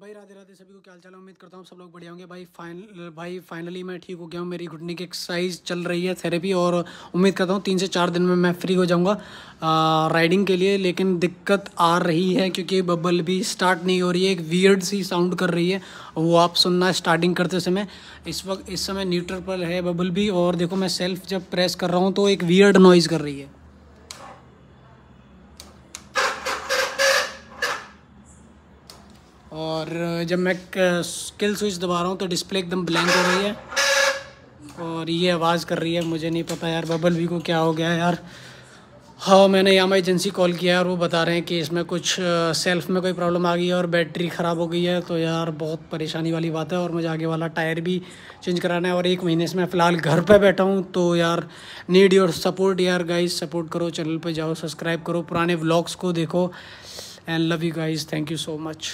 भाई राधे राधे सभी को क्या हाल चाल उम्मीद करता हूँ सब लोग बढ़िया होंगे भाई फाइनल भाई फाइनली मैं ठीक हो गया हूँ मेरी घुटने की एक्सरसाइज चल रही है थेरेपी और उम्मीद करता हूँ तीन से चार दिन में मैं फ्री हो जाऊँगा राइडिंग के लिए लेकिन दिक्कत आ रही है क्योंकि बबल भी स्टार्ट नहीं हो रही है एक वियर्ड सी साउंड कर रही है वो आप सुनना स्टार्टिंग करते समय इस वक्त इस समय न्यूट्रल पर है बबल भी और देखो मैं सेल्फ जब प्रेस कर रहा हूँ तो एक वियर्ड नॉइज़ कर रही है और जब मैं स्किल स्विच दबा रहा हूँ तो डिस्प्ले एकदम ब्लैंक हो रही है और ये आवाज़ कर रही है मुझे नहीं पता यार बबल भी को क्या हो गया यार हाँ मैंने यहाँ एजेंसी कॉल किया है और वो बता रहे हैं कि इसमें कुछ सेल्फ में कोई प्रॉब्लम आ गई है और बैटरी ख़राब हो गई है तो यार बहुत परेशानी वाली बात है और मुझे आगे वाला टायर भी चेंज कराना है और एक महीने से मैं फ़िलहाल घर पे बैठा हूँ तो यार नीड योर सपोर्ट यार गाइस सपोर्ट करो चैनल पर जाओ सब्सक्राइब करो पुराने व्लॉग्स को देखो and love you guys thank you so much